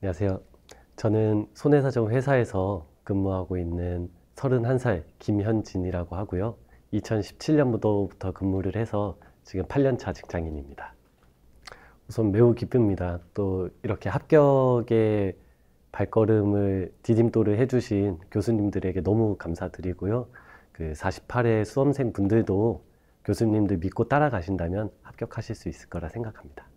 안녕하세요. 저는 손해사정 회사에서 근무하고 있는 31살 김현진이라고 하고요. 2017년부터 근무를 해서 지금 8년차 직장인입니다. 우선 매우 기쁩니다. 또 이렇게 합격의 발걸음을 디딤돌을 해주신 교수님들에게 너무 감사드리고요. 그 48회 수험생 분들도 교수님들 믿고 따라가신다면 합격하실 수 있을 거라 생각합니다.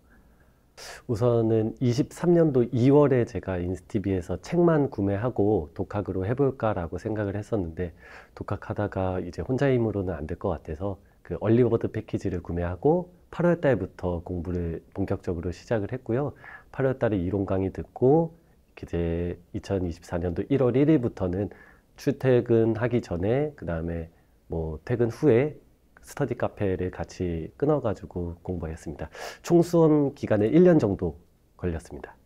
우선은 23년도 2월에 제가 인스티비에서 책만 구매하고 독학으로 해볼까라고 생각을 했었는데 독학하다가 이제 혼자 힘으로는 안 될 것 같아서 그 얼리버드 패키지를 구매하고 8월 달부터 공부를 본격적으로 시작을 했고요. 8월 달에 이론 강의 듣고 이제 2024년도 1월 1일부터는 출퇴근하기 전에 그 다음에 뭐 퇴근 후에 스터디 카페를 같이 끊어가지고 공부했습니다. 총 수험 기간에 1년 정도 걸렸습니다.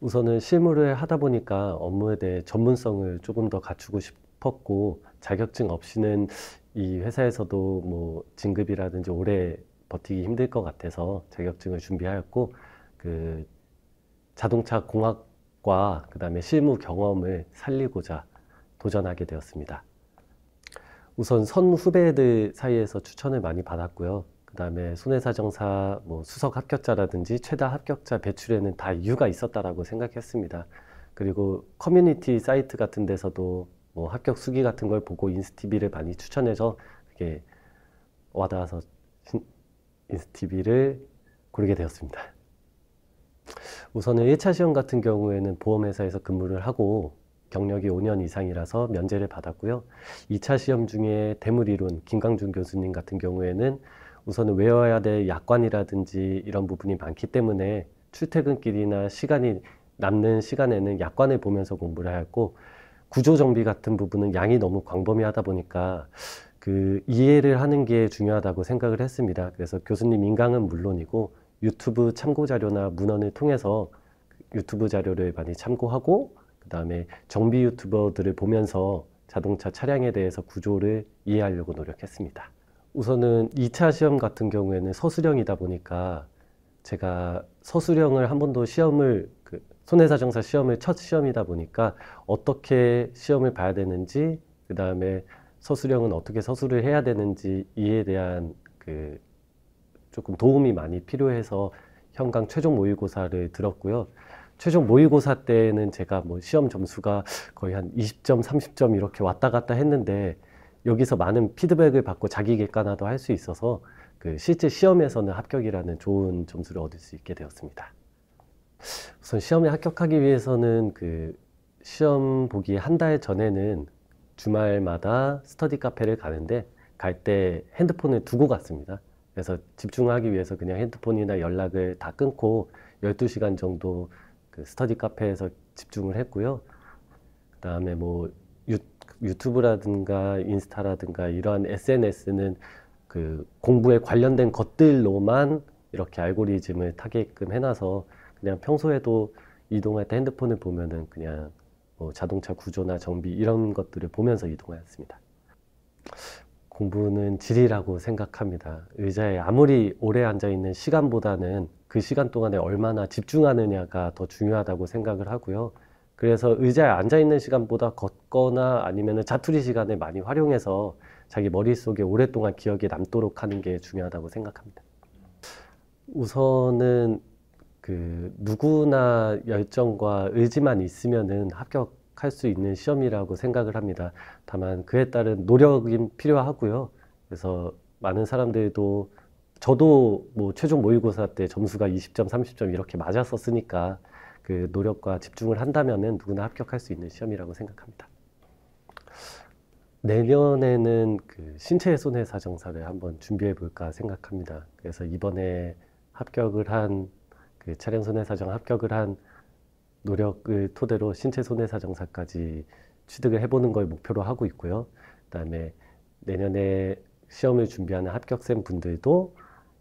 우선은 실무를 하다 보니까 업무에 대해 전문성을 조금 더 갖추고 싶었고 자격증 없이는 이 회사에서도 뭐 진급이라든지 오래 버티기 힘들 것 같아서 자격증을 준비하였고 그 자동차 공학과 그다음에 실무 경험을 살리고자 도전하게 되었습니다. 우선 선 후배들 사이에서 추천을 많이 받았고요. 그 다음에 손해사정사 뭐 수석 합격자라든지 최다 합격자 배출에는 다 이유가 있었다라고 생각했습니다. 그리고 커뮤니티 사이트 같은 데서도 뭐 합격 수기 같은 걸 보고 인스티비를 많이 추천해서 그게 와닿아서 인스티비를 고르게 되었습니다. 우선은 1차 시험 같은 경우에는 보험회사에서 근무를 하고 경력이 5년 이상이라서 면제를 받았고요. 2차 시험 중에 대물이론 김강준 교수님 같은 경우에는 우선은 외워야 될 약관이라든지 이런 부분이 많기 때문에 출퇴근길이나 시간이 남는 시간에는 약관을 보면서 공부를 했고 구조 정비 같은 부분은 양이 너무 광범위하다 보니까 그 이해를 하는 게 중요하다고 생각을 했습니다. 그래서 교수님 인강은 물론이고 유튜브 참고 자료나 문헌을 통해서 유튜브 자료를 많이 참고하고 그 다음에 정비 유튜버들을 보면서 자동차 차량에 대해서 구조를 이해하려고 노력했습니다. 우선은 2차 시험 같은 경우에는 서술형이다 보니까 제가 서술형을 한 번도 시험을 그 손해사정사 시험을 첫 시험이다 보니까 어떻게 시험을 봐야 되는지 그 다음에 서술형은 어떻게 서술을 해야 되는지 이에 대한 그 조금 도움이 많이 필요해서 현강 최종 모의고사를 들었고요. 최종 모의고사 때는 제가 뭐 시험 점수가 거의 한 20점, 30점 이렇게 왔다 갔다 했는데 여기서 많은 피드백을 받고 자기 객관화도 할 수 있어서 그 실제 시험에서는 합격이라는 좋은 점수를 얻을 수 있게 되었습니다. 우선 시험에 합격하기 위해서는 그 시험 보기 한 달 전에는 주말마다 스터디 카페를 가는데 갈 때 핸드폰을 두고 갔습니다. 그래서 집중하기 위해서 그냥 핸드폰이나 연락을 다 끊고 12시간 정도 그 스터디 카페에서 집중을 했고요. 그다음에 뭐 유, 유튜브라든가 인스타라든가 이러한 SNS는 그 공부에 관련된 것들로만 이렇게 알고리즘을 타게끔 해놔서 그냥 평소에도 이동할 때 핸드폰을 보면은 그냥 뭐 자동차 구조나 정비 이런 것들을 보면서 이동하였습니다. 공부는 질이라고 생각합니다. 의자에 아무리 오래 앉아 있는 시간보다는 그 시간 동안에 얼마나 집중하느냐가 더 중요하다고 생각을 하고요. 그래서 의자에 앉아 있는 시간보다 걷거나 아니면 자투리 시간을 많이 활용해서 자기 머릿속에 오랫동안 기억에 남도록 하는 게 중요하다고 생각합니다. 우선은 그 누구나 열정과 의지만 있으면 합격 할수 있는 시험이라고 생각을 합니다. 다만 그에 따른 노력이 필요하고요. 그래서 많은 사람들도 저도 뭐 최종 모의고사 때 점수가 20점, 30점 이렇게 맞았었으니까 그 노력과 집중을 한다면은 누구나 합격할 수 있는 시험이라고 생각합니다. 내년에는 그 신체 손해 사정사를 한번 준비해 볼까 생각합니다. 그래서 이번에 합격을 한 그 차량 손해 사정 합격을 한 노력을 토대로 신체 손해사정사까지 취득을 해보는 걸 목표로 하고 있고요. 그다음에 내년에 시험을 준비하는 합격생 분들도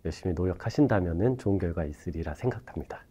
열심히 노력하신다면 좋은 결과 있으리라 생각합니다.